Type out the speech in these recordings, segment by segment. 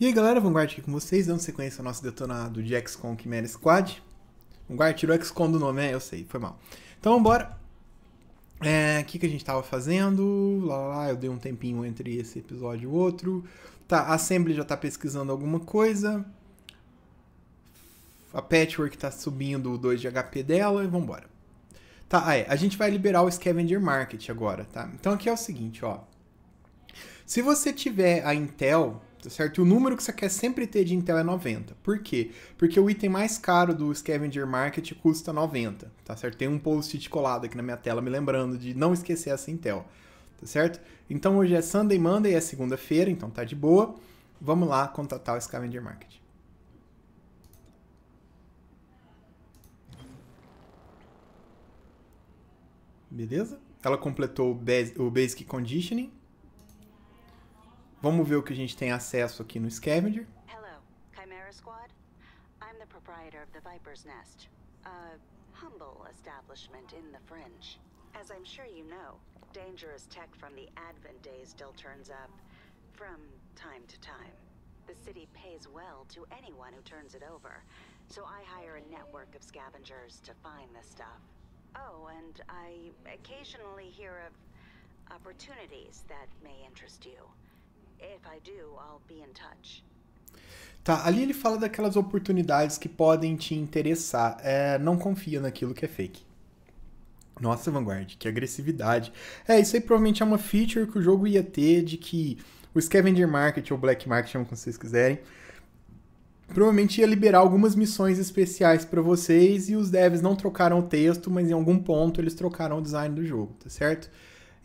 E aí galera, Vanguard aqui com vocês, dando sequência ao nosso detonado de XCOM Chimera Squad. Vanguard tirou XCOM do nome, é, eu sei, foi mal. Então bora. É, o é, que, que a gente estava fazendo? Lá, lá, lá, eu dei um tempinho entre esse episódio e o outro. Tá, a Assembly já está pesquisando alguma coisa. A Patchwork está subindo o 2 de HP dela e vambora. Tá, ah, é, a gente vai liberar o Scavenger Market agora, tá? Então aqui é o seguinte, ó. Se você tiver a Intel certo? E o número que você quer sempre ter de Intel é 90. Por quê? Porque o item mais caro do Scavenger Market custa 90, tá certo? Tem um post-it colado aqui na minha tela me lembrando de não esquecer essa Intel, tá certo? Então hoje é Sunday, Monday, é segunda-feira, então tá de boa. Vamos lá contatar o Scavenger Market. Beleza? Ela completou o, basic conditioning. Vamos ver o que a gente tem acesso aqui no Scavenger. Hello, Chimera Squad. I'm the proprietor of the Viper's Nest, a humble establishment in the fringe. As I'm sure you know, dangerous tech from the Advent days still turns up from time to time. The city pays well to anyone who turns it over, so I hire a network of scavengers to find this stuff. Oh, and I occasionally hear of opportunities that may interest you. Tá, ali ele fala daquelas oportunidades que podem te interessar. É, não confia naquilo que é fake. Nossa, Vanguard, que agressividade. É, isso aí provavelmente é uma feature que o jogo ia ter de que o Scavenger Market ou Black Market, chama como vocês quiserem, provavelmente ia liberar algumas missões especiais para vocês e os devs não trocaram o texto, mas em algum ponto eles trocaram o design do jogo, tá certo?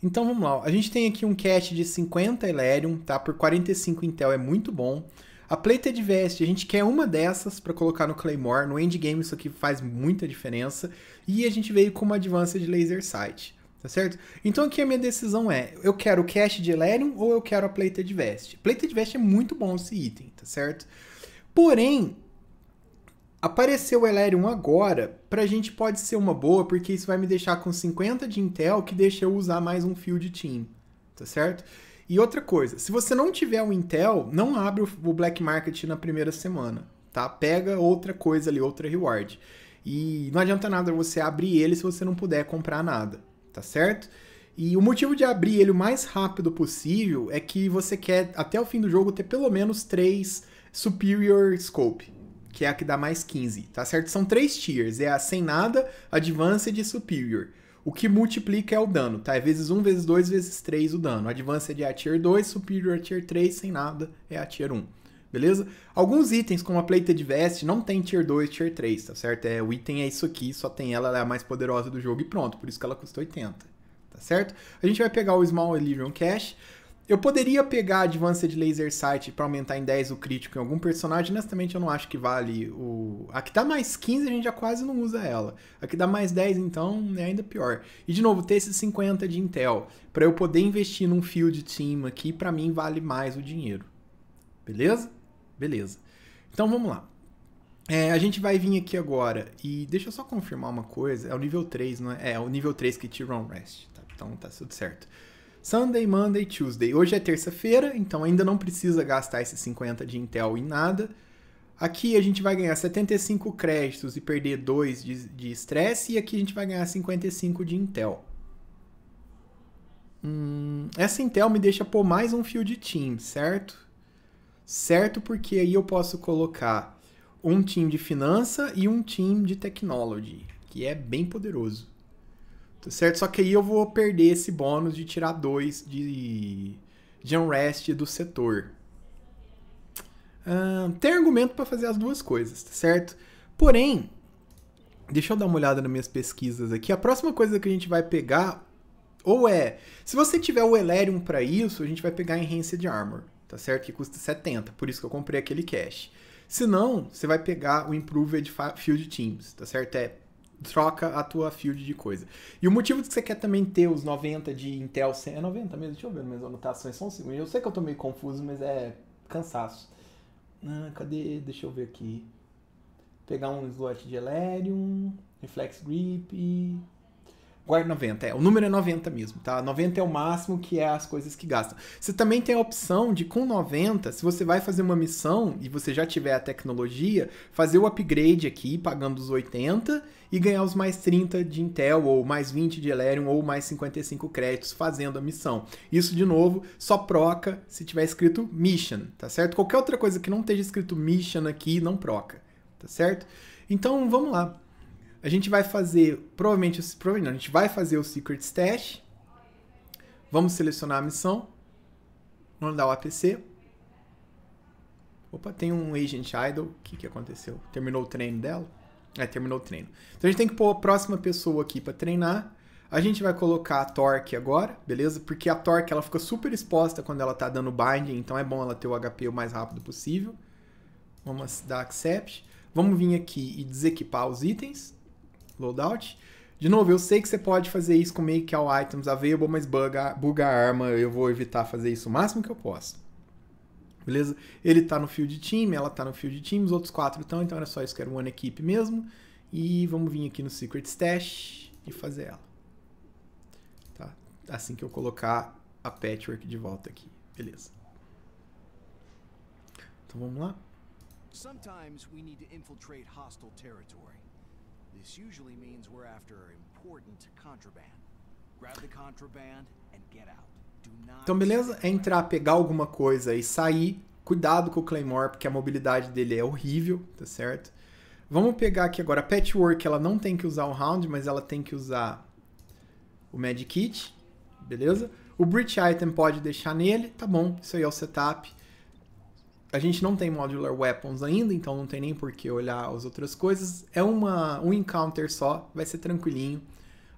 Então vamos lá, a gente tem aqui um cache de 50 Elerium, tá? Por 45 Intel é muito bom. A Plated é Vest, a gente quer uma dessas para colocar no Claymore. No endgame isso aqui faz muita diferença. E a gente veio com uma advance de Laser Sight, tá certo? Então aqui a minha decisão é, eu quero o cache de Elerium ou eu quero a Plated Vest? Plated Vest é muito bom esse item, tá certo? Porém, Apareceu o Elerium agora, pra gente pode ser uma boa, porque isso vai me deixar com 50 de Intel, que deixa eu usar mais um Field Team, tá certo? E outra coisa, se você não tiver o Intel, não abre o Black Market na primeira semana, tá? Pega outra coisa ali, outra reward. E não adianta nada você abrir ele se você não puder comprar nada, tá certo? E o motivo de abrir ele o mais rápido possível é que você quer, até o fim do jogo, ter pelo menos três Superior Scope, que é a que dá mais 15, tá certo? São três tiers, é a sem nada, Advanced e Superior. O que multiplica é o dano, tá? É vezes 1, vezes 2, vezes 3 o dano. Advanced é a Tier 2, Superior é a Tier 3, sem nada é a Tier 1, beleza? Alguns itens, como a Plated Vest, não tem Tier 2 Tier 3, tá certo? É, o item é isso aqui, só tem ela, ela é a mais poderosa do jogo e pronto. Por isso que ela custa 80, tá certo? A gente vai pegar o Small Illusion Cash... Eu poderia pegar Advanced Laser Sight para aumentar em 10 o crítico em algum personagem, honestamente eu não acho que vale o... A que dá mais 15 a gente já quase não usa ela. A que dá mais 10 então é ainda pior. E de novo, ter esses 50 de Intel para eu poder investir num field team aqui, para mim vale mais o dinheiro. Beleza? Beleza. Então vamos lá. É, a gente vai vir aqui agora e deixa eu só confirmar uma coisa. É o nível 3, não é? É, é o nível 3 que tira on rest. Tá? Então tá tudo certo. Sunday, Monday, Tuesday. Hoje é terça-feira, então ainda não precisa gastar esses 50 de Intel em nada. Aqui a gente vai ganhar 75 créditos e perder 2 de estresse, e aqui a gente vai ganhar 55 de Intel. Hum, essa Intel me deixa pôr mais um fio de team, certo? Certo, porque aí eu posso colocar um time de finança e um time de technology, que é bem poderoso certo? Só que aí eu vou perder esse bônus de tirar dois de, de unrest do setor. tem argumento para fazer as duas coisas, tá certo? Porém, deixa eu dar uma olhada nas minhas pesquisas aqui. A próxima coisa que a gente vai pegar ou é, se você tiver o Elerium para isso, a gente vai pegar Enhanced Armor, tá certo? Que custa 70, por isso que eu comprei aquele cash. Se não, você vai pegar o Improved Field Teams, tá certo? É troca a tua field de coisa. E o motivo de que você quer também ter os 90 de Intel 100... É 90 mesmo? Deixa eu ver minhas anotações. Só um segundo. Eu sei que eu tô meio confuso, mas é cansaço. Ah, cadê? Deixa eu ver aqui. Pegar um slot de Elerium, Reflex Grip... E... Guarde 90, é. O número é 90 mesmo, tá? 90 é o máximo que é as coisas que gastam. Você também tem a opção de, com 90, se você vai fazer uma missão e você já tiver a tecnologia, fazer o upgrade aqui, pagando os 80 e ganhar os mais 30 de Intel, ou mais 20 de Ethereum, ou mais 55 créditos fazendo a missão. Isso, de novo, só proca se tiver escrito Mission, tá certo? Qualquer outra coisa que não esteja escrito Mission aqui, não proca, tá certo? Então, vamos lá. A gente vai fazer, provavelmente, provavelmente não, a gente vai fazer o Secret Stash. Vamos selecionar a missão. Vamos dar o APC. Opa, tem um Agent Idle. O que, que aconteceu? Terminou o treino dela? É, terminou o treino. Então a gente tem que pôr a próxima pessoa aqui para treinar. A gente vai colocar a Torque agora, beleza? Porque a Torque ela fica super exposta quando ela tá dando binding, então é bom ela ter o HP o mais rápido possível. Vamos dar accept. Vamos vir aqui e desequipar os itens loadout. De novo, eu sei que você pode fazer isso com make all items available, mas buga, buga a arma, eu vou evitar fazer isso o máximo que eu posso. Beleza? Ele tá no field team, ela tá no field team, os outros quatro estão, então era só isso que era one equipe mesmo. E vamos vir aqui no secret stash e fazer ela. Tá? Assim que eu colocar a patchwork de volta aqui. Beleza. Então vamos lá. Sometimes we need to infiltrate hostile territory. This usually means we're after important contraband. Grab the contraband and get out. Então, beleza? É entrar, pegar alguma coisa e sair. Cuidado com o Claymore, porque a mobilidade dele é horrível, tá certo? Vamos pegar aqui agora a Patchwork. Ela não tem que usar o Round, mas ela tem que usar o Medkit, beleza? O Breach Item pode deixar nele, tá bom, isso aí é o setup a gente não tem modular weapons ainda, então não tem nem por que olhar as outras coisas. É uma, um encounter só, vai ser tranquilinho.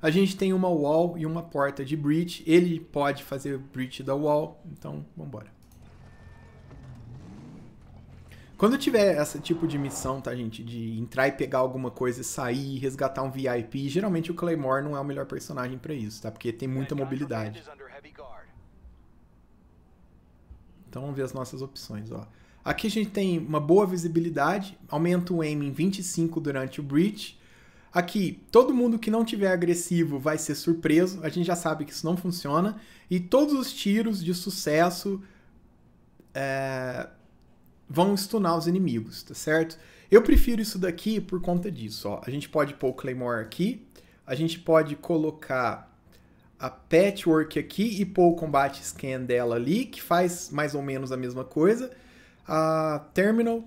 A gente tem uma wall e uma porta de breach. Ele pode fazer breach da wall, então vambora. Quando tiver esse tipo de missão, tá, gente? De entrar e pegar alguma coisa e sair, resgatar um VIP, geralmente o Claymore não é o melhor personagem para isso, tá? Porque tem muita mobilidade. Então vamos ver as nossas opções, ó. Aqui a gente tem uma boa visibilidade, aumenta o aim em 25 durante o breach. Aqui, todo mundo que não tiver agressivo vai ser surpreso, a gente já sabe que isso não funciona. E todos os tiros de sucesso é, vão stunar os inimigos, tá certo? Eu prefiro isso daqui por conta disso, ó. A gente pode pôr o Claymore aqui, a gente pode colocar a patchwork aqui e pôr o combate scan dela ali, que faz mais ou menos a mesma coisa a Terminal.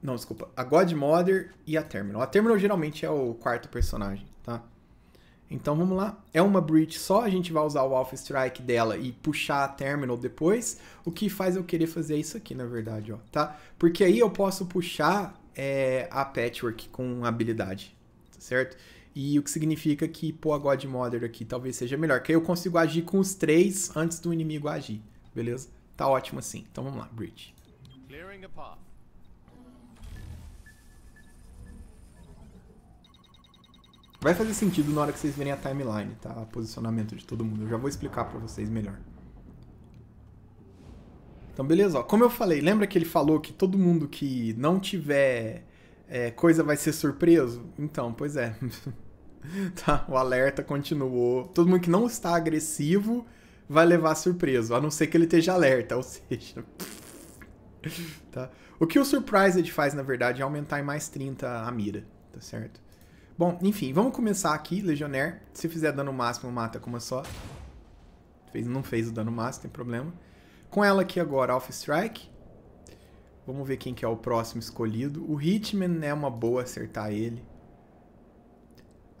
Não, desculpa. A Godmother e a Terminal. A Terminal geralmente é o quarto personagem, tá? Então vamos lá. É uma Breach só, a gente vai usar o Alpha Strike dela e puxar a Terminal depois. O que faz eu querer fazer isso aqui, na verdade, ó, tá? Porque aí eu posso puxar é, a Patchwork com habilidade, tá certo? E o que significa que, pôr a Godmother aqui talvez seja melhor. Que aí eu consigo agir com os três antes do inimigo agir, beleza? Tá ótimo assim. Então vamos lá, Breach. Clearing a path. Vai fazer sentido na hora que vocês verem a timeline, tá? O posicionamento de todo mundo. Eu já vou explicar para vocês melhor. Então, beleza. Ó. Como eu falei, lembra que ele falou que todo mundo que não tiver é, coisa vai ser surpreso? Então, pois é. tá, o alerta continuou. Todo mundo que não está agressivo vai levar surpreso, a não ser que ele esteja alerta, ou seja... tá? O que o Surprised faz, na verdade, é aumentar em mais 30 a mira, tá certo? Bom, enfim, vamos começar aqui, Legionnaire. Se fizer dano máximo, mata com uma só. Fez, não fez o dano máximo, tem problema. Com ela aqui agora, Alpha Strike. Vamos ver quem que é o próximo escolhido. O Hitman é uma boa acertar ele.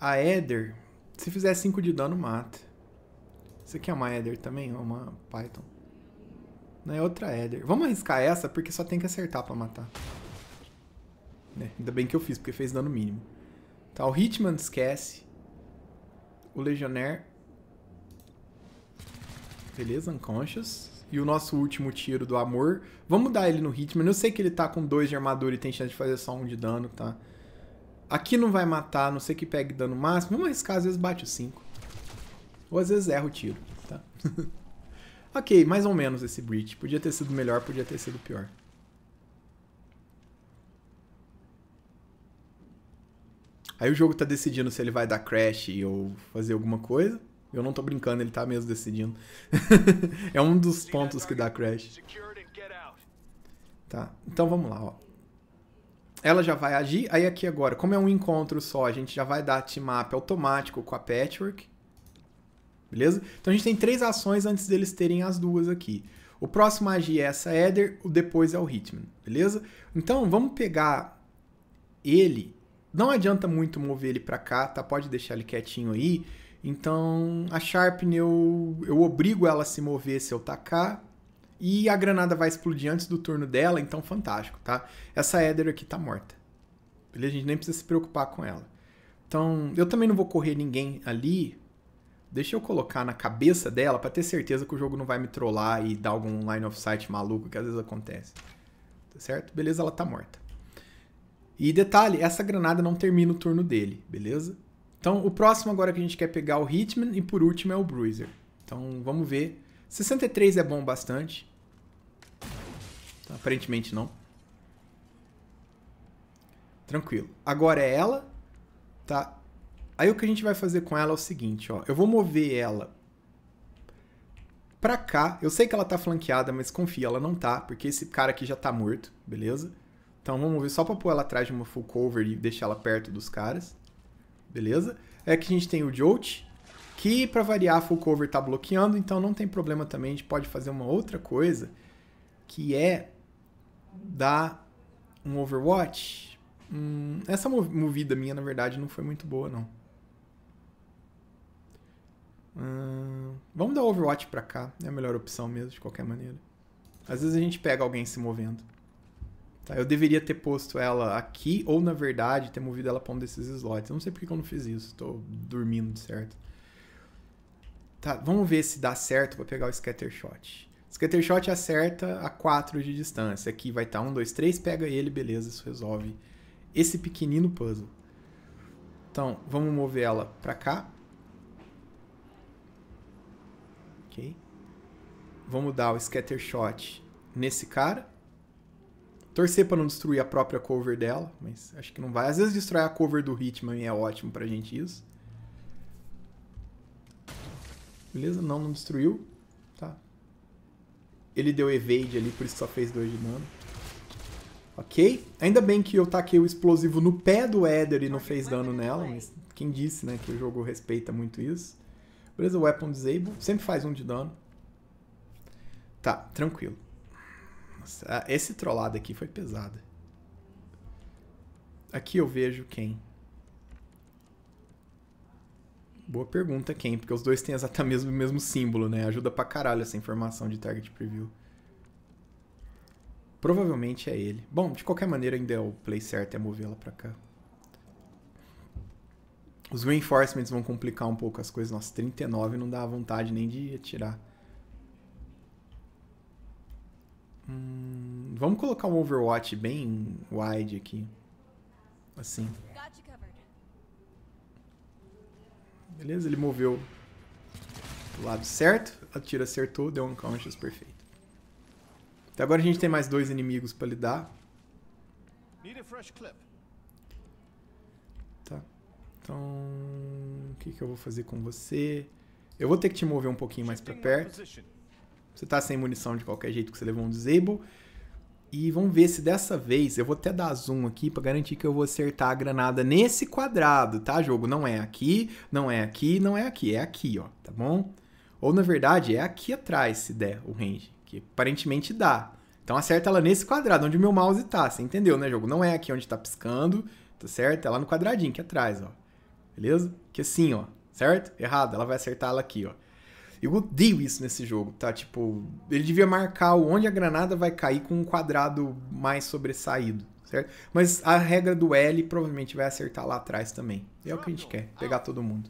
A Eder, se fizer 5 de dano, mata. Isso aqui é uma Eder também, é uma Python. Não né, é outra Eder. Vamos arriscar essa, porque só tem que acertar pra matar. É, ainda bem que eu fiz, porque fez dano mínimo. Tá, o Hitman esquece. O Legionnaire. Beleza, Unconscious. E o nosso último tiro do amor. Vamos dar ele no Hitman. Eu sei que ele tá com 2 de armadura e tem chance de fazer só 1 um de dano, tá? Aqui não vai matar, não sei que pegue dano máximo. Vamos arriscar, às vezes bate o 5. Ou às vezes erra o tiro, tá? Ok, mais ou menos esse Breach. Podia ter sido melhor, podia ter sido pior. Aí o jogo tá decidindo se ele vai dar crash ou fazer alguma coisa. Eu não tô brincando, ele tá mesmo decidindo. é um dos pontos que dá crash. Tá, então vamos lá, ó. Ela já vai agir, aí aqui agora, como é um encontro só, a gente já vai dar team up automático com a Patchwork beleza? Então a gente tem três ações antes deles terem as duas aqui. O próximo agir é essa Éder, o depois é o Hitman, beleza? Então vamos pegar ele. Não adianta muito mover ele para cá, tá? Pode deixar ele quietinho aí. Então a Sharpen eu, eu obrigo ela a se mover se eu tacar. E a granada vai explodir antes do turno dela, então fantástico, tá? Essa Éder aqui tá morta. Beleza? A gente nem precisa se preocupar com ela. Então, eu também não vou correr ninguém ali, deixa eu colocar na cabeça dela para ter certeza que o jogo não vai me trollar e dar algum line of sight maluco que às vezes acontece. Tá certo? Beleza, ela tá morta. E detalhe, essa granada não termina o turno dele, beleza? Então, o próximo agora que a gente quer pegar é o Hitman e por último é o Bruiser. Então, vamos ver. 63 é bom bastante. Então, aparentemente não. Tranquilo. Agora é ela, tá? Aí o que a gente vai fazer com ela é o seguinte, ó. Eu vou mover ela pra cá. Eu sei que ela tá flanqueada, mas confia, ela não tá, porque esse cara aqui já tá morto, beleza? Então vamos mover só pra pôr ela atrás de uma full cover e deixar ela perto dos caras, beleza? É que a gente tem o Jolt, que pra variar a full cover tá bloqueando, então não tem problema também, a gente pode fazer uma outra coisa, que é dar um Overwatch. Hum, essa movida minha, na verdade, não foi muito boa, não vamos dar Overwatch pra cá. É a melhor opção mesmo, de qualquer maneira. Às vezes a gente pega alguém se movendo. Tá, eu deveria ter posto ela aqui, ou na verdade, ter movido ela pra um desses slots. Eu não sei porque eu não fiz isso. Tô dormindo de certo. Tá, vamos ver se dá certo pra pegar o Scattershot. Scattershot acerta a 4 de distância. Aqui vai estar tá 1, 2, 3, pega ele, beleza, isso resolve esse pequenino puzzle. Então, vamos mover ela pra cá. vamos dar o scattershot nesse cara. Torcer para não destruir a própria cover dela, mas acho que não vai. Às vezes destrói a cover do Hitman é ótimo pra gente isso. Beleza, não, não destruiu. Tá. Ele deu evade ali, por isso só fez 2 de dano. Ok? Ainda bem que eu taquei o explosivo no pé do Eder e não fez dano nela, mas quem disse, né, que o jogo respeita muito isso. Beleza, Weapon Disable, sempre faz um de dano. Tá, tranquilo. Nossa, ah, esse trollado aqui foi pesado. Aqui eu vejo quem? Boa pergunta, quem? Porque os dois têm exatamente o mesmo símbolo, né? Ajuda pra caralho essa informação de target preview. Provavelmente é ele. Bom, de qualquer maneira, ainda é o play certo é movê-la pra cá. Os reinforcements vão complicar um pouco as coisas. Nossa, 39 não dá vontade nem de atirar. Hum, vamos colocar um Overwatch bem wide aqui. Assim. Beleza, ele moveu do lado certo, a tira acertou, deu um conscious perfeito. Até agora a gente tem mais dois inimigos para lidar. Tá. Então, o que, que eu vou fazer com você? Eu vou ter que te mover um pouquinho mais para perto. Você tá sem munição de qualquer jeito que você levou um disable. E vamos ver se dessa vez eu vou até dar zoom aqui para garantir que eu vou acertar a granada nesse quadrado, tá, jogo? Não é aqui, não é aqui, não é aqui, é aqui, ó, tá bom? Ou na verdade é aqui atrás se der o range, que aparentemente dá. Então acerta ela nesse quadrado onde o meu mouse tá, você entendeu, né, jogo? Não é aqui onde tá piscando, tá certo? É lá no quadradinho aqui atrás, ó. Beleza? Que assim, ó, certo? Errado, ela vai acertar ela aqui, ó. Eu odeio isso nesse jogo, tá? Tipo, ele devia marcar onde a granada vai cair com um quadrado mais sobressaído, certo? Mas a regra do L provavelmente vai acertar lá atrás também. É o que a gente ah, quer, pegar todo mundo.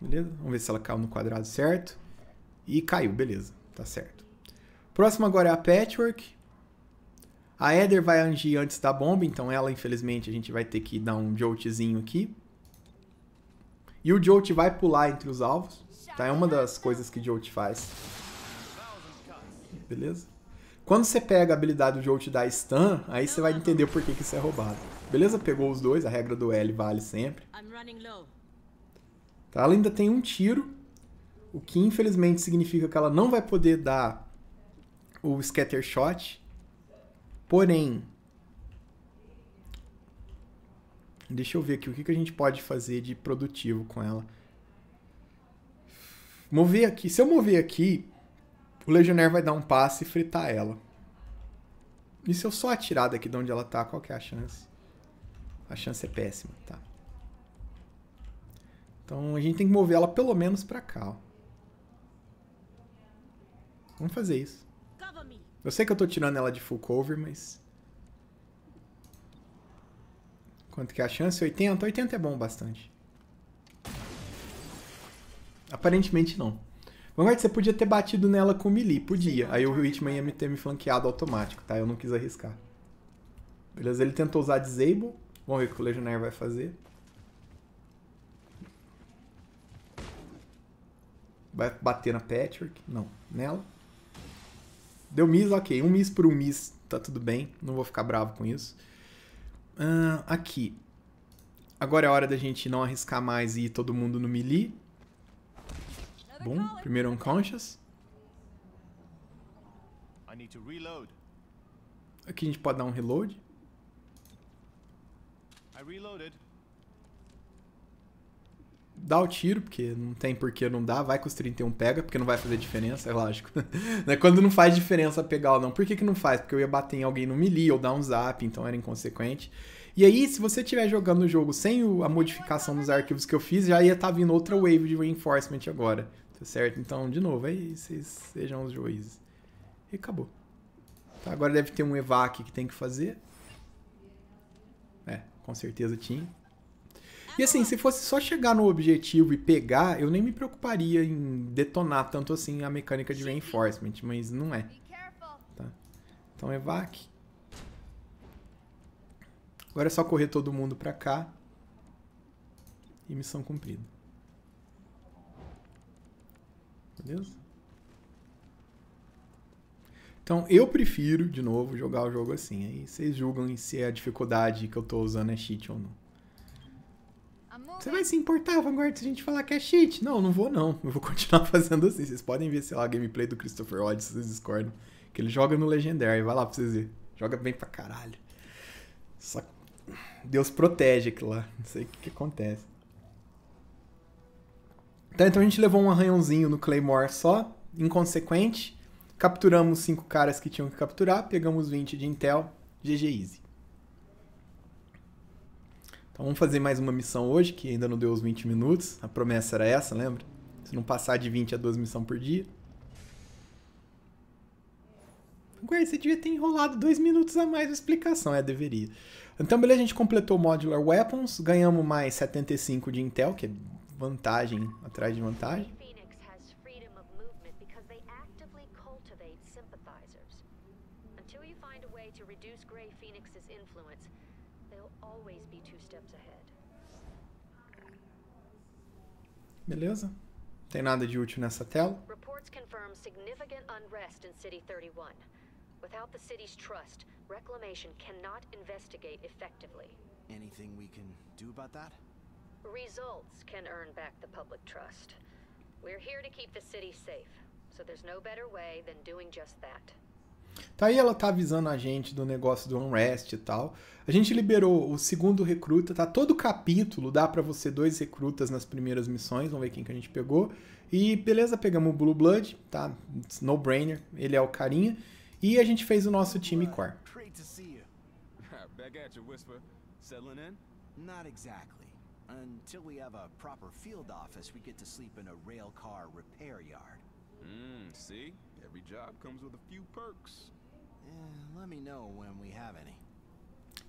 Beleza? Vamos ver se ela caiu no quadrado certo. E caiu, beleza. Tá certo. Próximo agora é a Patchwork. A Eder vai agir antes da bomba, então ela, infelizmente, a gente vai ter que dar um joltzinho aqui. E o Jolt vai pular entre os alvos, tá? É uma das coisas que Jolt faz. Beleza? Quando você pega a habilidade do Jolt da stun, aí você vai entender por que, que isso é roubado. Beleza? Pegou os dois, a regra do L vale sempre. Tá? Ela ainda tem um tiro, o que infelizmente significa que ela não vai poder dar o Scatter Shot. Porém, Deixa eu ver aqui o que, que a gente pode fazer de produtivo com ela. Mover aqui. Se eu mover aqui, o legionário vai dar um passe e fritar ela. E se eu só atirar daqui de onde ela tá, qual que é a chance? A chance é péssima, tá. Então a gente tem que mover ela pelo menos pra cá, ó. Vamos fazer isso. Eu sei que eu tô tirando ela de full cover, mas... Quanto que é a chance? 80? 80 é bom bastante. Aparentemente não. Vanguard, você podia ter batido nela com melee. Podia. Aí o Hitman ia me ter me flanqueado automático, tá? Eu não quis arriscar. Beleza, ele tentou usar Disable. Vamos ver o que o Legionnaire vai fazer. Vai bater na Patrick? Não, nela. Deu miss, ok. Um miss por um miss, tá tudo bem. Não vou ficar bravo com isso. Uh, aqui. Agora é hora da gente não arriscar mais e ir todo mundo no melee. Bom, primeiro unconscious. Aqui a gente pode dar um reload. I dá o tiro, porque não tem por que não dar, vai com os 31 pega, porque não vai fazer diferença, é lógico. Né, quando não faz diferença pegar ou não, por que, que não faz? Porque eu ia bater em alguém no melee ou dar um zap, então era inconsequente. E aí, se você estiver jogando o jogo sem a modificação dos arquivos que eu fiz, já ia estar tá vindo outra wave de reinforcement agora, tá certo? Então, de novo, aí vocês sejam os juízes. E acabou. Tá, agora deve ter um evac que tem que fazer. É, com certeza tinha. E assim, se fosse só chegar no objetivo e pegar, eu nem me preocuparia em detonar tanto assim a mecânica de reinforcement, mas não é. Tá. Então é vac. Agora é só correr todo mundo pra cá. E missão cumprida. Beleza? Então, eu prefiro, de novo, jogar o jogo assim. Aí vocês julgam se é a dificuldade que eu tô usando é cheat ou não. Você né? vai se importar, Vanguard, se a gente falar que é cheat? Não, não vou não. Eu vou continuar fazendo assim. Vocês podem ver, sei lá, a gameplay do Christopher Odd, se vocês discordam. Que ele joga no Legendary. Vai lá pra vocês verem. Joga bem pra caralho. Só Deus protege aquilo lá. Não sei o que, que acontece. Tá, então a gente levou um arranhãozinho no Claymore só, inconsequente. Capturamos cinco caras que tinham que capturar, pegamos 20 de Intel, GG Easy. Então vamos fazer mais uma missão hoje, que ainda não deu os 20 minutos. A promessa era essa, lembra? Se não passar de 20 a 12 missões por dia. Ué, você devia ter enrolado dois minutos a mais na explicação. É, deveria. Então, beleza, a gente completou o Modular Weapons, ganhamos mais 75 de Intel, que é vantagem atrás de vantagem. Beleza? Não tem nada de útil nessa tela. Reports confirm significant unrest in City 31. Without the city's trust, Reclamation cannot investigate effectively. Anything we can do about that? Results can earn back the public trust. We're here to keep the city safe, so there's no better way than doing just that. Tá aí ela tá avisando a gente do negócio do Unrest e tal. A gente liberou o segundo recruta, tá todo capítulo, dá para você dois recrutas nas primeiras missões, vamos ver quem que a gente pegou. E beleza, pegamos o Blue Blood, tá? no brainer, ele é o carinha. E a gente fez o nosso time core. Until we have a proper field office, we get to sleep in a rail car repair yard. Hmm, see? Every job comes with a few perks. Let me know when we have any.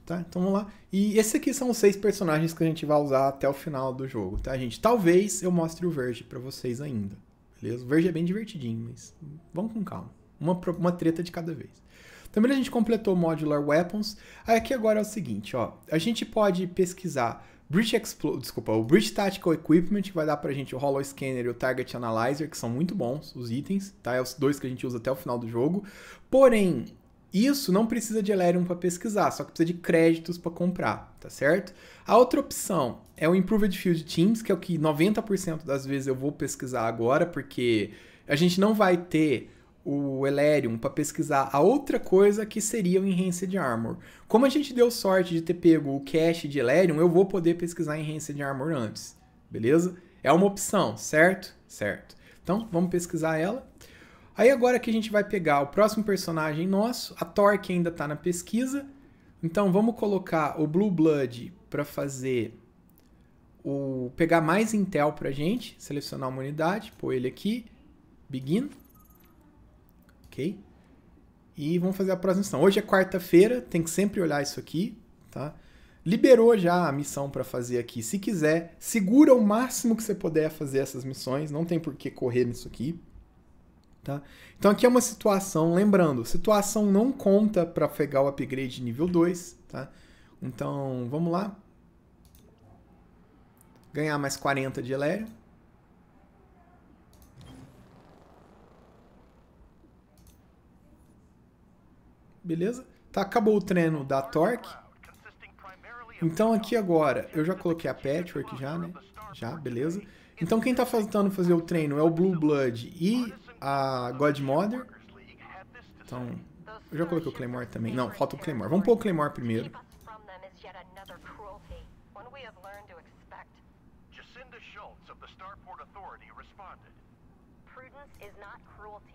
Tá, então vamos lá. E esses aqui são os seis personagens que a gente vai usar até o final do jogo, tá, gente? Talvez eu mostre o Verge pra vocês ainda, beleza? O Verge é bem divertidinho, mas vamos com calma. Uma, uma treta de cada vez. Também a gente completou Modular Weapons. Aí aqui agora é o seguinte, ó. A gente pode pesquisar Bridge Explo desculpa, o Bridge Tactical Equipment, que vai dar pra gente o Hollow Scanner e o Target Analyzer, que são muito bons os itens, tá? É os dois que a gente usa até o final do jogo. Porém, isso não precisa de Elerium para pesquisar, só que precisa de créditos para comprar, tá certo? A outra opção é o Improved Field Teams, que é o que 90% das vezes eu vou pesquisar agora, porque a gente não vai ter o Elerium para pesquisar a outra coisa que seria o Enhanced Armor. Como a gente deu sorte de ter pego o cache de Elerium, eu vou poder pesquisar Enhanced Armor antes, beleza? É uma opção, certo? Certo. Então, vamos pesquisar ela. Aí agora que a gente vai pegar o próximo personagem nosso, a Torque ainda está na pesquisa, então vamos colocar o Blue Blood para fazer o pegar mais intel para a gente, selecionar uma unidade, pôr ele aqui, begin, ok? E vamos fazer a próxima missão. Hoje é quarta-feira, tem que sempre olhar isso aqui, tá? Liberou já a missão para fazer aqui. Se quiser, segura o máximo que você puder fazer essas missões, não tem por que correr nisso aqui. Tá? Então aqui é uma situação, lembrando, situação não conta para pegar o upgrade nível 2, tá? Então, vamos lá. Ganhar mais 40 de elério. beleza? Tá, acabou o treino da Torque. Então aqui agora, eu já coloquei a Patchwork já, né? Já, beleza? Então quem tá faltando fazer o treino é o Blue Blood e a Godmother. Então, eu já coloquei o Claymore também. Não, falta o Claymore. Vamos pôr o Claymore primeiro. Jacinda Schultz of the Starport Authority responded. Prudence is not cruelty.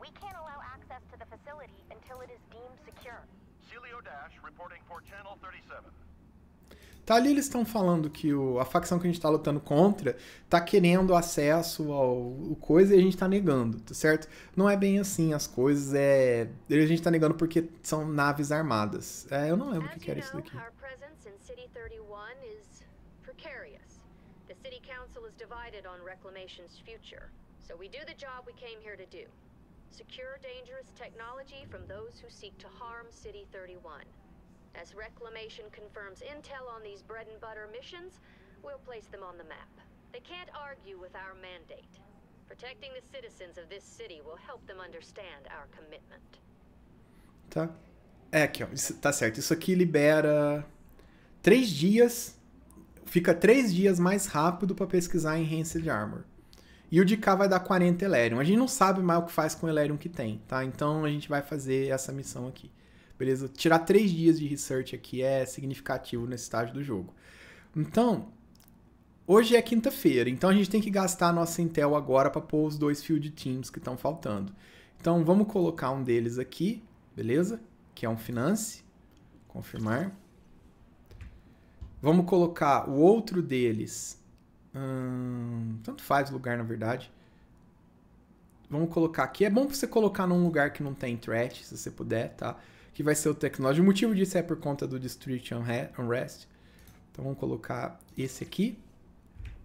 We can't allow access to the facility until it is deemed secure. Celio Dash reporting for Channel 37. Tá ali eles estão falando que o, a facção que a gente está lutando contra tá querendo acesso ao, ao coisa e a gente está negando, tá certo? Não é bem assim as coisas, é a gente está negando porque são naves armadas. É, eu não lembro o que, que era isso daqui. The city council is divided on reclamation's future, so we do the job we came here to do. Secure dangerous technology from those who seek to harm City 31. As Reclamation confirms intel on these bread and butter missions, we'll place them on the map. They can't argue with our mandate. Protecting the citizens of this city will help them understand our commitment. Tá. É, aqui, ó. Isso, tá certo. Isso aqui libera três dias. Fica três dias mais rápido para pesquisar em Enhanced Armor. E o de cá vai dar 40 Elerium. A gente não sabe mais o que faz com o Elerium que tem, tá? Então a gente vai fazer essa missão aqui. Beleza? Tirar 3 dias de research aqui é significativo nesse estágio do jogo. Então, hoje é quinta-feira, então a gente tem que gastar a nossa Intel agora para pôr os dois field teams que estão faltando. Então vamos colocar um deles aqui, beleza? Que é um finance. Confirmar. Vamos colocar o outro deles Hum, tanto faz o lugar, na verdade. Vamos colocar aqui. É bom você colocar num lugar que não tem threat, se você puder, tá? Que vai ser o Technology. O motivo disso é por conta do District Unrest. Então vamos colocar esse aqui.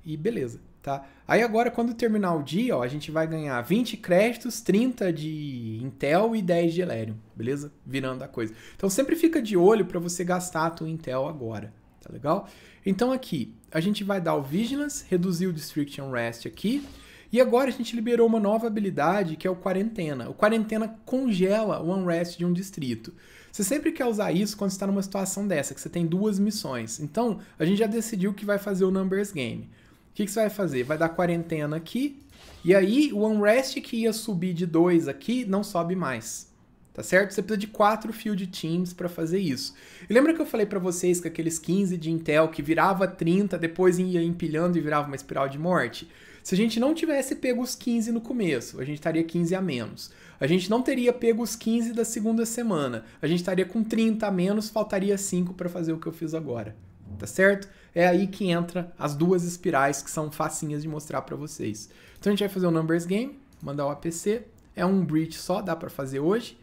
E beleza, tá? Aí agora, quando terminar o dia, ó, a gente vai ganhar 20 créditos, 30 de Intel e 10 de Ethereum, beleza? Virando a coisa. Então sempre fica de olho para você gastar a tua Intel agora, tá legal? Então aqui, a gente vai dar o Vigilance, reduzir o District Rest aqui. E agora a gente liberou uma nova habilidade que é o Quarentena. O Quarentena congela o Unrest de um distrito. Você sempre quer usar isso quando está numa situação dessa, que você tem duas missões. Então, a gente já decidiu que vai fazer o Numbers Game. O que, que você vai fazer? Vai dar quarentena aqui, e aí o Unrest que ia subir de 2 aqui não sobe mais tá certo? Você precisa de quatro field teams para fazer isso. E lembra que eu falei para vocês que aqueles 15 de Intel que virava 30, depois ia empilhando e virava uma espiral de morte? Se a gente não tivesse pego os 15 no começo, a gente estaria 15 a menos. A gente não teria pego os 15 da segunda semana. A gente estaria com 30 a menos, faltaria 5 para fazer o que eu fiz agora. Tá certo? É aí que entra as duas espirais que são facinhas de mostrar para vocês. Então a gente vai fazer o um numbers game, mandar o APC, é um breach só, dá para fazer hoje.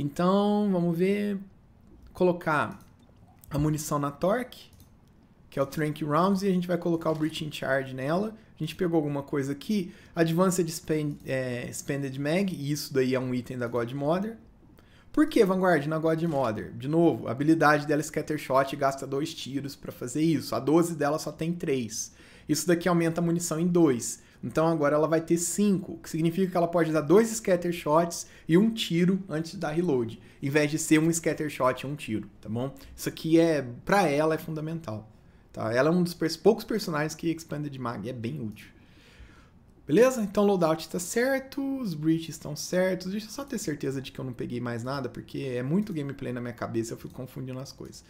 Então, vamos ver. Colocar a munição na Torque, que é o Trank Rounds, e a gente vai colocar o Breaching Charge nela. A gente pegou alguma coisa aqui. Advanced Spend, é, eh, Spended Mag, e isso daí é um item da Godmother. Por que Vanguard na Godmother? De novo, a habilidade dela é Scatter Shot gasta dois tiros para fazer isso. A 12 dela só tem três. Isso daqui aumenta a munição em dois. Então agora ela vai ter 5, que significa que ela pode dar dois scatter shots e um tiro antes de dar reload, em vez de ser um scatter shot e um tiro, tá bom? Isso aqui é para ela é fundamental, tá? Ela é um dos poucos personagens que expanded mag é bem útil. Beleza? Então o loadout está certo, os breaches estão certos. Deixa eu só ter certeza de que eu não peguei mais nada, porque é muito gameplay na minha cabeça, eu fico confundindo as coisas.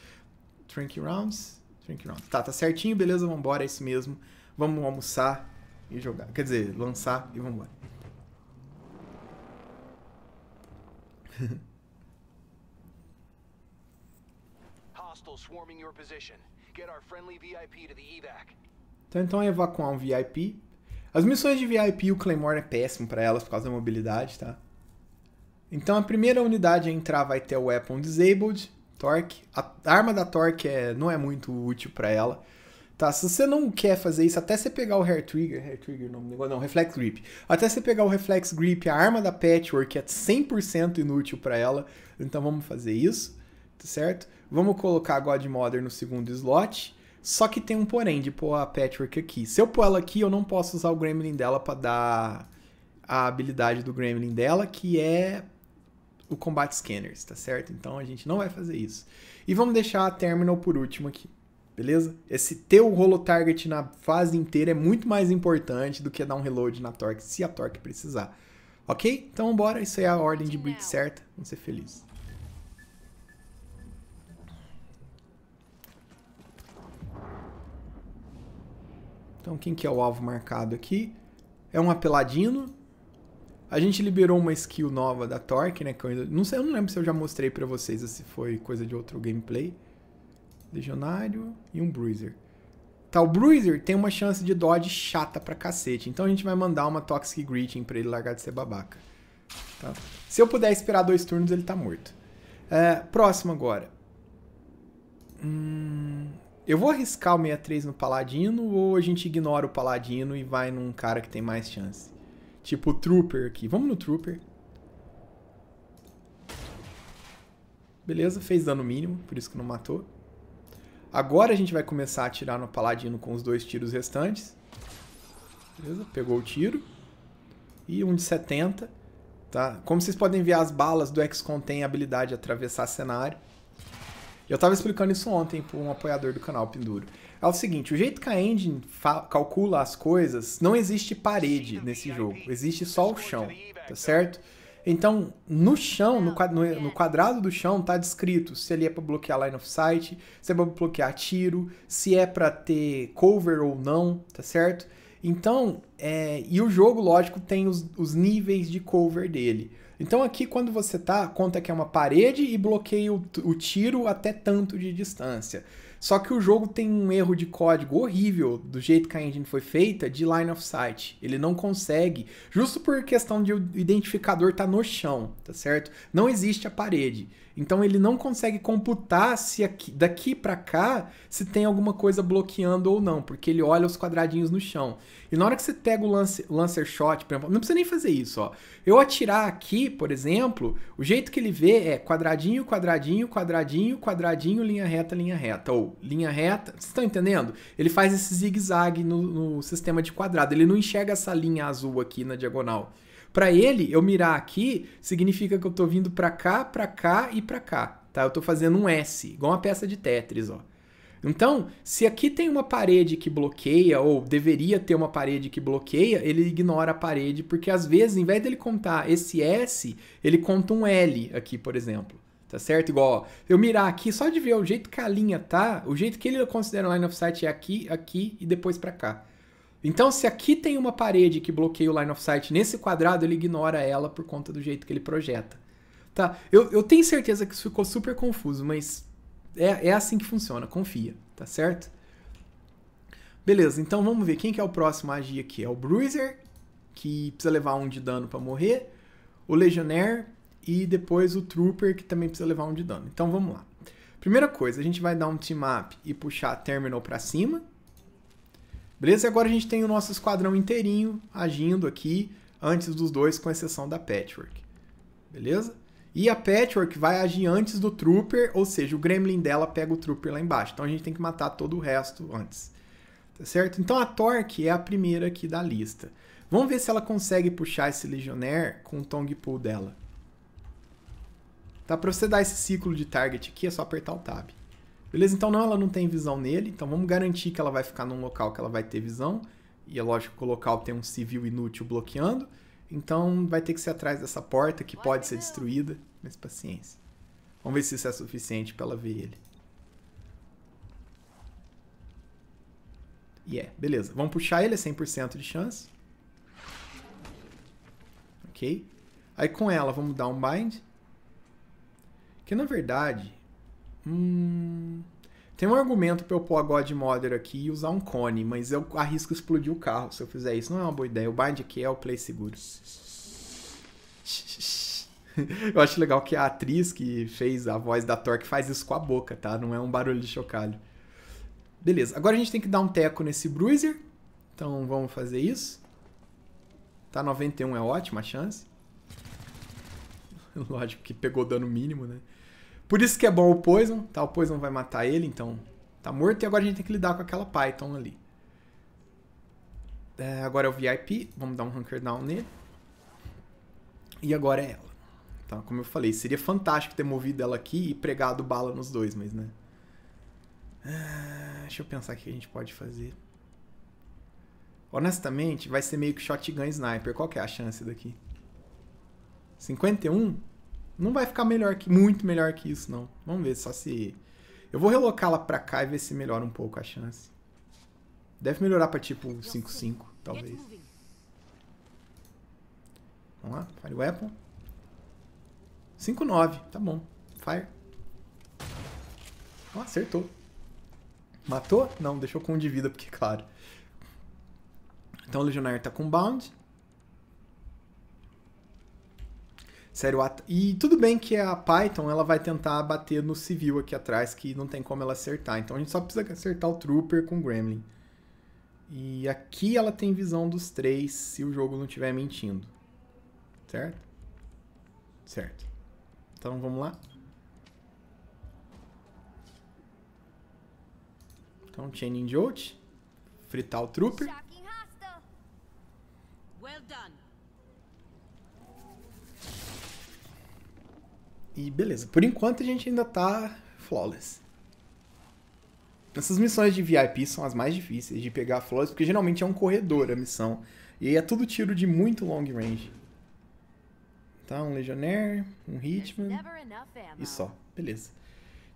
Trank rounds, trank rounds. Tá, tá certinho, beleza? Vamos embora, é isso mesmo. Vamos almoçar e jogar. Quer dizer, lançar e vambora. Hostiles swarming your position. Get our friendly VIP to the evac. Então, então é evacuar um VIP. As missões de VIP, o Claymore é péssimo para elas por causa da mobilidade, tá? Então a primeira unidade a entrar vai ter o Weapon Disabled, Torque. A arma da Torque é, não é muito útil para ela. Tá, se você não quer fazer isso, até você pegar o Hair Trigger, Hair Trigger não, não, Reflex Grip. Até você pegar o Reflex Grip, a arma da Patchwork é 100% inútil para ela. Então vamos fazer isso, tá certo? Vamos colocar a God Mother no segundo slot. Só que tem um porém de pôr a Patchwork aqui. Se eu pôr ela aqui, eu não posso usar o Gremlin dela para dar a habilidade do Gremlin dela, que é o Combat Scanners, tá certo? Então a gente não vai fazer isso. E vamos deixar a Terminal por último aqui beleza? Esse o rolo target na fase inteira é muito mais importante do que dar um reload na torque, se a torque precisar. Ok? Então bora, isso aí é a ordem de build certa, vamos ser felizes. Então quem que é o alvo marcado aqui? É um apeladino. A gente liberou uma skill nova da Torque, né? Que eu ainda, não sei, eu não lembro se eu já mostrei pra vocês, se foi coisa de outro gameplay. Legionário e um Bruiser. Tá, o Bruiser tem uma chance de dodge chata pra cacete. Então a gente vai mandar uma Toxic Greeting pra ele largar de ser babaca. Tá? Se eu puder esperar dois turnos, ele tá morto. É, próximo agora. Hum, eu vou arriscar o 63 no Paladino ou a gente ignora o Paladino e vai num cara que tem mais chance? Tipo o Trooper aqui. Vamos no Trooper. Beleza, fez dano mínimo, por isso que não matou. Agora a gente vai começar a atirar no paladino com os dois tiros restantes. Beleza, pegou o tiro. E um de 70. Tá? Como vocês podem ver, as balas do XCOM têm a habilidade de atravessar cenário. Eu estava explicando isso ontem para um apoiador do canal Pinduro. É o seguinte, o jeito que a engine calcula as coisas, não existe parede nesse jogo, existe só o chão, tá certo? Então, no chão, no, no quadrado do chão, tá descrito se ele é para bloquear line of sight, se é para bloquear tiro, se é para ter cover ou não, tá certo? Então, é, e o jogo, lógico, tem os, os, níveis de cover dele. Então aqui, quando você tá, conta que é uma parede e bloqueia o, o tiro até tanto de distância. Só que o jogo tem um erro de código horrível do jeito que a engine foi feita de line of sight. Ele não consegue, justo por questão de o identificador estar tá no chão, tá certo? Não existe a parede. Então ele não consegue computar se aqui, daqui para cá se tem alguma coisa bloqueando ou não, porque ele olha os quadradinhos no chão. E na hora que você pega o lance, lancer shot, por exemplo, não precisa nem fazer isso, ó. Eu atirar aqui, por exemplo, o jeito que ele vê é quadradinho, quadradinho, quadradinho, quadradinho, linha reta, linha reta, ou linha reta. Vocês estão entendendo? Ele faz esse zigue-zague no, no sistema de quadrado. Ele não enxerga essa linha azul aqui na diagonal. Para ele, eu mirar aqui significa que eu estou vindo para cá, para cá e para cá, tá? Eu estou fazendo um S, igual uma peça de Tetris, ó. Então, se aqui tem uma parede que bloqueia, ou deveria ter uma parede que bloqueia, ele ignora a parede, porque às vezes, em vez dele contar esse S, ele conta um L aqui, por exemplo tá certo? Igual, ó, eu mirar aqui, só de ver o jeito que a linha tá, o jeito que ele considera o line of sight é aqui, aqui e depois para cá. Então, se aqui tem uma parede que bloqueia o line of sight nesse quadrado, ele ignora ela por conta do jeito que ele projeta. Tá? Eu, eu tenho certeza que isso ficou super confuso, mas é, é assim que funciona, confia, tá certo? Beleza, então vamos ver quem que é o próximo a agir aqui. É o Bruiser, que precisa levar um de dano para morrer. O Legionnaire, e depois o Trooper, que também precisa levar um de dano. Então vamos lá. Primeira coisa, a gente vai dar um team up e puxar a Terminal para cima. Beleza? E agora a gente tem o nosso esquadrão inteirinho agindo aqui, antes dos dois, com exceção da Patchwork. Beleza? E a Patchwork vai agir antes do Trooper, ou seja, o Gremlin dela pega o Trooper lá embaixo. Então a gente tem que matar todo o resto antes. Tá certo? Então a Torque é a primeira aqui da lista. Vamos ver se ela consegue puxar esse Legionnaire com o Tong Pool dela. Tá? Para você dar esse ciclo de target aqui, é só apertar o tab. Beleza? Então, não, ela não tem visão nele. Então, vamos garantir que ela vai ficar num local que ela vai ter visão. E é lógico que o local tem um civil inútil bloqueando. Então, vai ter que ser atrás dessa porta, que pode ser destruída. Mas paciência. Vamos ver se isso é suficiente para ela ver ele. E yeah, é, beleza. Vamos puxar ele, é 100% de chance. Ok. Aí com ela, vamos dar um bind. Porque na verdade. Hum, tem um argumento pra eu pôr a God Mother aqui e usar um cone, mas eu arrisco explodir o carro se eu fizer isso. Não é uma boa ideia. O Bind aqui é o Play Seguro. eu acho legal que a atriz que fez a voz da Torque faz isso com a boca, tá? Não é um barulho de chocalho. Beleza, agora a gente tem que dar um teco nesse Bruiser. Então vamos fazer isso. Tá, 91 é ótima chance. Lógico que pegou dano mínimo, né? Por isso que é bom o Poison, tá? O Poison vai matar ele, então tá morto. E agora a gente tem que lidar com aquela Python ali. É, agora é o VIP, vamos dar um Hunker Down nele. E agora é ela. Tá? Como eu falei, seria fantástico ter movido ela aqui e pregado bala nos dois, mas né... Ah, deixa eu pensar o que a gente pode fazer. Honestamente, vai ser meio que shotgun sniper. Qual que é a chance daqui? 51? Não vai ficar melhor que muito melhor que isso, não. Vamos ver só se. Eu vou relocá-la pra cá e ver se melhora um pouco a chance. Deve melhorar pra tipo 5-5, talvez. Vamos lá, Fire Weapon. 5-9, tá bom. Fire. Oh, acertou. Matou? Não, deixou com um de vida, porque claro. Então o legionário tá com Bound. Sério, e tudo bem que a Python ela vai tentar bater no civil aqui atrás, que não tem como ela acertar. Então a gente só precisa acertar o Trooper com o Gremlin. E aqui ela tem visão dos três, se o jogo não estiver mentindo. Certo? Certo. Então vamos lá. Então, Chaining Jolt, fritar o Trooper. E beleza, por enquanto a gente ainda tá flawless. Essas missões de VIP são as mais difíceis de pegar flawless, porque geralmente é um corredor a missão. E aí é tudo tiro de muito long range. Tá, um Legionnaire, um Hitman e só. Beleza.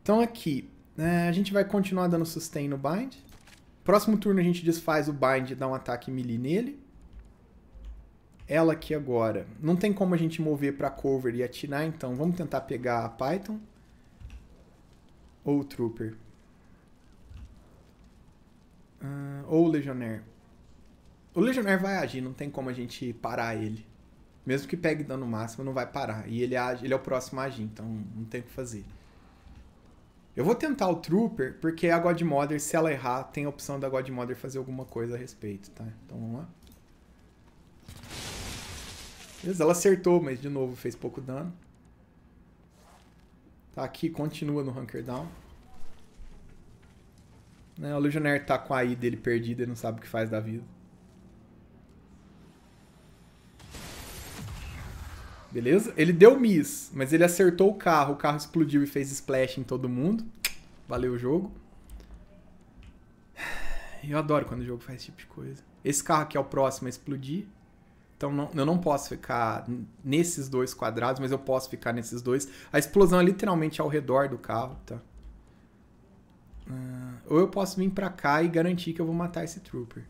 Então aqui, é, a gente vai continuar dando sustain no Bind. Próximo turno a gente desfaz o Bind e dá um ataque melee nele ela aqui agora. Não tem como a gente mover para cover e atinar então vamos tentar pegar a Python ou o Trooper. Uh, ou o Legionnaire. O Legionnaire vai agir, não tem como a gente parar ele. Mesmo que pegue dano máximo, não vai parar. E ele, age, ele é o próximo a agir, então não tem o que fazer. Eu vou tentar o Trooper, porque a Godmother, se ela errar, tem a opção da Godmother fazer alguma coisa a respeito, tá? Então vamos lá. Beleza, ela acertou, mas de novo fez pouco dano. Tá aqui, continua no Hunker Down. Né, o Legionnaire tá com a I dele perdida e não sabe o que faz da vida. Beleza? Ele deu miss, mas ele acertou o carro. O carro explodiu e fez splash em todo mundo. Valeu o jogo. Eu adoro quando o jogo faz esse tipo de coisa. Esse carro aqui é o próximo a explodir. Então não, eu não posso ficar nesses dois quadrados, mas eu posso ficar nesses dois. A explosão é literalmente ao redor do carro, tá? Uh, ou eu posso vir pra cá e garantir que eu vou matar esse Trooper.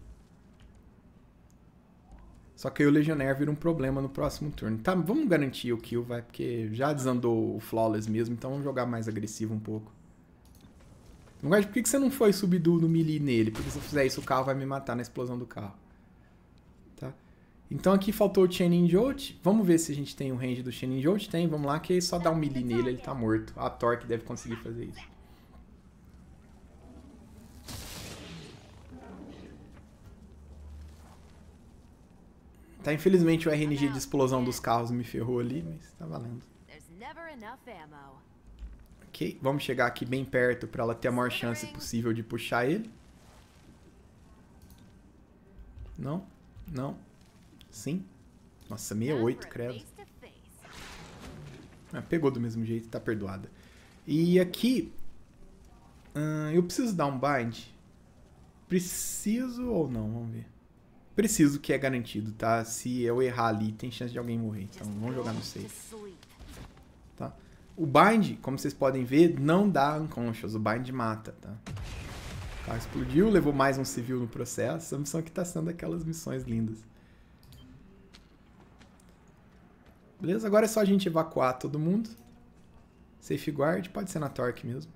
Só que aí o Legionnaire vira um problema no próximo turno. Tá, vamos garantir o kill, vai, porque já desandou o Flawless mesmo, então vamos jogar mais agressivo um pouco. Não gosto, por que você não foi subir no melee nele? Porque se eu fizer isso, o carro vai me matar na explosão do carro. Então aqui faltou o Chenin Jolt. Vamos ver se a gente tem o range do Chenin Jolt. Tem, vamos lá, que é só dá um melee nele, ele tá morto. A Torque deve conseguir fazer isso. Tá, infelizmente o RNG de explosão dos carros me ferrou ali, mas tá valendo. Ok, vamos chegar aqui bem perto pra ela ter a maior chance possível de puxar ele. Não, não. Sim. Nossa, 68, credo. Ah, pegou do mesmo jeito, tá perdoada. E aqui... Hum, eu preciso dar um bind? Preciso ou não? Vamos ver. Preciso, que é garantido, tá? Se eu errar ali, tem chance de alguém morrer. Então, vamos jogar no safe. Tá? O bind, como vocês podem ver, não dá unconscious. O bind mata, tá? O carro explodiu, levou mais um civil no processo. A missão aqui tá sendo aquelas missões lindas. Beleza? Agora é só a gente evacuar todo mundo. Safeguard, pode ser na Torque mesmo.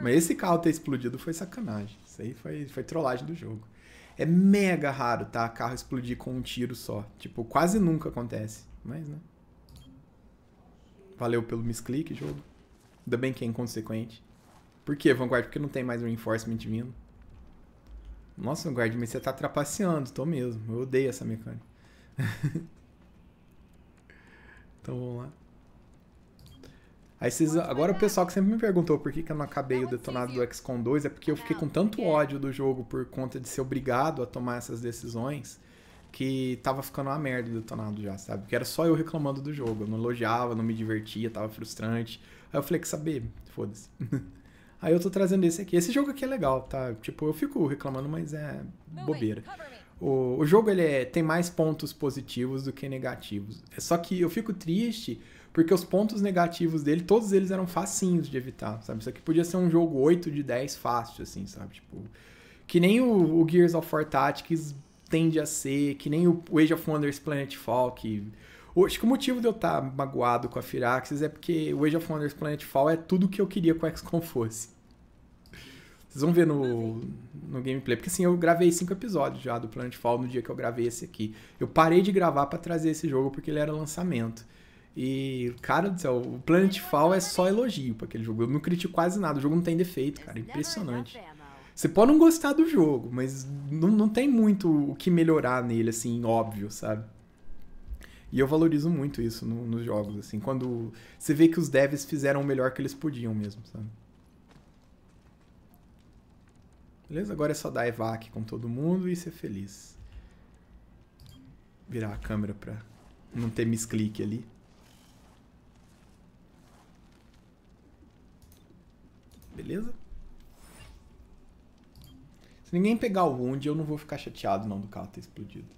Mas esse carro ter explodido foi sacanagem. Isso aí foi, foi trollagem do jogo. É mega raro, tá? Carro explodir com um tiro só. Tipo, quase nunca acontece. Mas, né? Valeu pelo misclick, jogo. Ainda bem que é inconsequente. Por que, Vanguard? Porque não tem mais reinforcement vindo. Nossa, Vanguard, mas você tá trapaceando. Tô mesmo. Eu odeio essa mecânica. então vamos lá. Aí vocês, agora o pessoal que sempre me perguntou por que, que eu não acabei o detonado do XCOM 2 é porque eu fiquei com tanto é. ódio do jogo por conta de ser obrigado a tomar essas decisões que tava ficando uma merda o detonado já, sabe? que era só eu reclamando do jogo. Eu não elogiava, não me divertia, tava frustrante. Aí eu falei que saber, foda-se. Aí eu tô trazendo esse aqui. Esse jogo aqui é legal, tá? Tipo, eu fico reclamando, mas é bobeira. O, o jogo ele é, tem mais pontos positivos do que negativos. É só que eu fico triste porque os pontos negativos dele, todos eles eram facinhos de evitar, sabe? Isso aqui podia ser um jogo 8 de 10 fácil, assim, sabe? Tipo, que nem o, o Gears of War Tactics tende a ser, que nem o, o Age of Wonders Planetfall, que... O, acho que o motivo de eu estar tá magoado com a Firaxis é porque o Age of Wonders Planetfall é tudo que eu queria que o XCOM fosse. Vocês vão ver no, no gameplay. Porque assim, eu gravei cinco episódios já do Planet Fall no dia que eu gravei esse aqui. Eu parei de gravar para trazer esse jogo porque ele era lançamento. E, cara do céu, o é só elogio pra aquele jogo. Eu não critico quase nada. O jogo não tem defeito, cara. Impressionante. Você pode não gostar do jogo, mas não, não tem muito o que melhorar nele, assim, óbvio, sabe? E eu valorizo muito isso no, nos jogos, assim. Quando você vê que os devs fizeram o melhor que eles podiam mesmo, sabe? Beleza? Agora é só dar evac com todo mundo e ser feliz. Virar a câmera pra não ter misclick ali. Beleza? Se ninguém pegar o Wound, eu não vou ficar chateado não do carro ter explodido.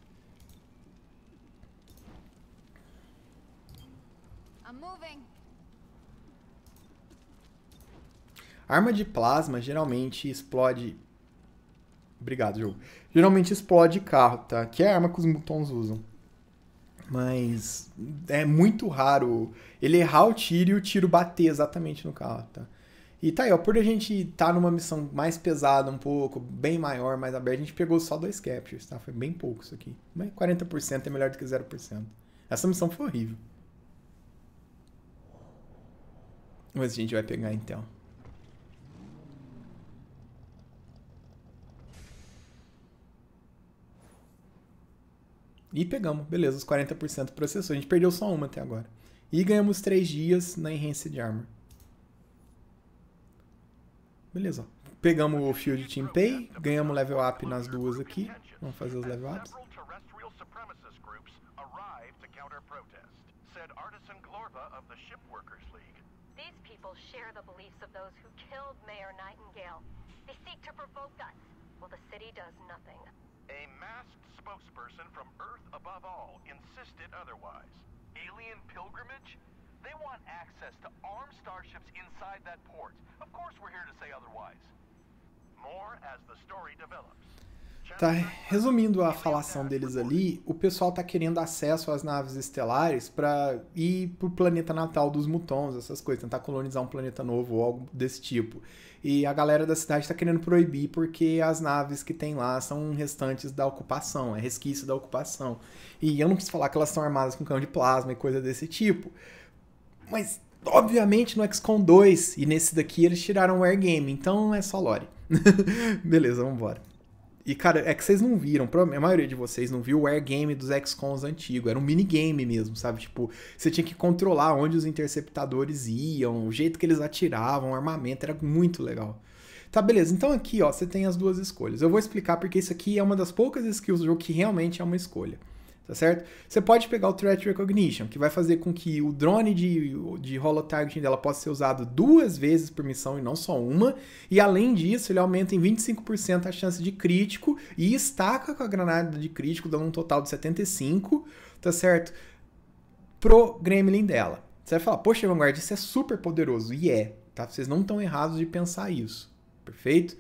Arma de plasma geralmente explode Obrigado, jogo. Geralmente explode carro, tá? Que é a arma que os mutons usam. Mas é muito raro ele errar o tiro e o tiro bater exatamente no carro, tá? E tá aí, ó, por a gente estar tá numa missão mais pesada um pouco, bem maior, mais aberta, a gente pegou só dois captures, tá? Foi bem pouco isso aqui. Mas 40% é melhor do que 0%. Essa missão foi horrível. Mas a gente vai pegar então. E pegamos, beleza, os 40% processou. A gente perdeu só uma até agora. E ganhamos 3 dias na Enhanced Armor. Beleza, ó. Pegamos o Field Team Pay, ganhamos level up nas duas aqui. Vamos fazer os level ups. These people share the beliefs of those who killed Mayor Nightingale. They seek to provoke us, while the city does nothing. A masked spokesperson from Earth above all insisted otherwise. Alien pilgrimage? They want access to armed starships inside that port. Of course we're here to say otherwise. More as the story develops. Tá, resumindo a falação deles ali, o pessoal tá querendo acesso às naves estelares para ir pro planeta natal dos Mutons, essas coisas, tentar colonizar um planeta novo ou algo desse tipo. E a galera da cidade tá querendo proibir porque as naves que tem lá são restantes da ocupação, é resquício da ocupação. E eu não preciso falar que elas são armadas com cão de plasma e coisa desse tipo. Mas, obviamente, no XCOM 2 e nesse daqui eles tiraram o Air Game, então é só lore. Beleza, vambora. E, cara, é que vocês não viram, a maioria de vocês não viu o airgame dos X-Cons antigo. Era um minigame mesmo, sabe? Tipo, você tinha que controlar onde os interceptadores iam, o jeito que eles atiravam, o armamento, era muito legal. Tá, beleza. Então aqui, ó, você tem as duas escolhas. Eu vou explicar porque isso aqui é uma das poucas skills do jogo que realmente é uma escolha tá certo? Você pode pegar o Threat Recognition, que vai fazer com que o drone de, de holotargeting dela possa ser usado duas vezes por missão e não só uma, e além disso ele aumenta em 25% a chance de crítico e estaca com a granada de crítico, dando um total de 75, tá certo? Pro Gremlin dela. Você vai falar, poxa, Vanguard, isso é super poderoso. E é, tá? Vocês não estão errados de pensar isso, perfeito?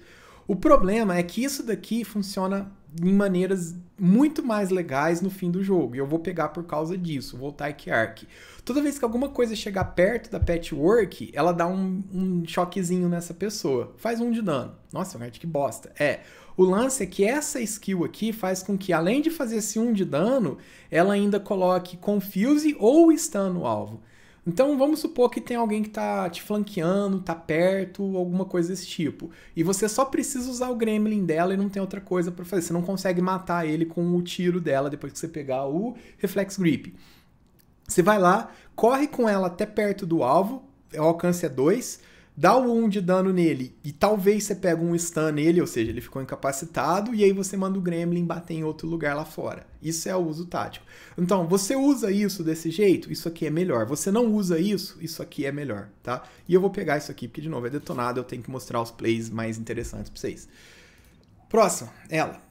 O problema é que isso daqui funciona em maneiras muito mais legais no fim do jogo. E eu vou pegar por causa disso, voltar aqui Arc. Toda vez que alguma coisa chegar perto da Patchwork, ela dá um, um choquezinho nessa pessoa. Faz um de dano. Nossa, é Marte, que bosta. É. O lance é que essa skill aqui faz com que, além de fazer esse 1 um de dano, ela ainda coloque confuse ou stun no alvo. Então vamos supor que tem alguém que está te flanqueando, está perto, alguma coisa desse tipo. E você só precisa usar o gremlin dela e não tem outra coisa para fazer. Você não consegue matar ele com o tiro dela depois que você pegar o reflex grip. Você vai lá, corre com ela até perto do alvo, o alcance é 2 dá o 1 de dano nele e talvez você pega um stun nele, ou seja, ele ficou incapacitado, e aí você manda o Gremlin bater em outro lugar lá fora. Isso é o uso tático. Então, você usa isso desse jeito, isso aqui é melhor. Você não usa isso, isso aqui é melhor, tá? E eu vou pegar isso aqui, porque de novo é detonado, eu tenho que mostrar os plays mais interessantes pra vocês. Próxima, ela.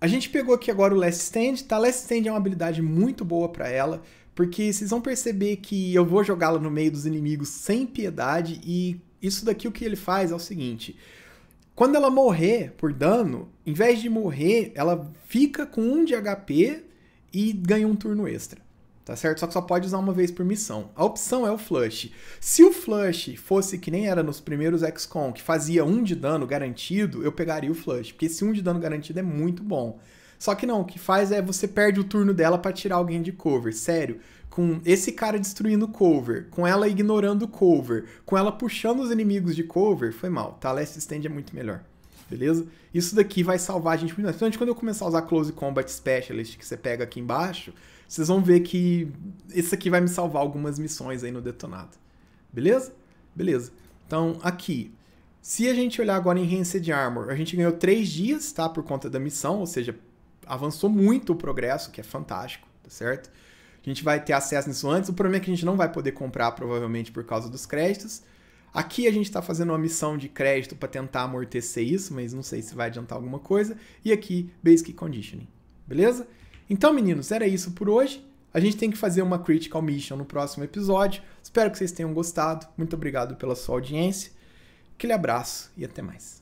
A gente pegou aqui agora o Last Stand, tá? Last Stand é uma habilidade muito boa para ela, porque vocês vão perceber que eu vou jogá-la no meio dos inimigos sem piedade e isso daqui o que ele faz é o seguinte: quando ela morrer por dano, em vez de morrer, ela fica com 1 um de HP e ganha um turno extra. Tá certo? Só que só pode usar uma vez por missão. A opção é o flush. Se o flush fosse que nem era nos primeiros XCOM, que fazia 1 um de dano garantido, eu pegaria o flush, porque esse 1 um de dano garantido é muito bom. Só que não, o que faz é você perde o turno dela para tirar alguém de cover. Sério, com esse cara destruindo cover, com ela ignorando cover, com ela puxando os inimigos de cover, foi mal. Tá? Last Stand é muito melhor. Beleza? Isso daqui vai salvar a gente muito. antes quando eu começar a usar Close Combat Specialist, que você pega aqui embaixo, vocês vão ver que isso aqui vai me salvar algumas missões aí no detonado. Beleza? Beleza. Então, aqui. Se a gente olhar agora em Enhanced Armor, a gente ganhou 3 dias, tá? Por conta da missão, ou seja, avançou muito o progresso, que é fantástico, tá certo? A gente vai ter acesso nisso antes. O problema é que a gente não vai poder comprar, provavelmente, por causa dos créditos. Aqui a gente está fazendo uma missão de crédito para tentar amortecer isso, mas não sei se vai adiantar alguma coisa. E aqui, Basic Conditioning. Beleza? Então, meninos, era isso por hoje. A gente tem que fazer uma Critical Mission no próximo episódio. Espero que vocês tenham gostado. Muito obrigado pela sua audiência. Aquele abraço e até mais.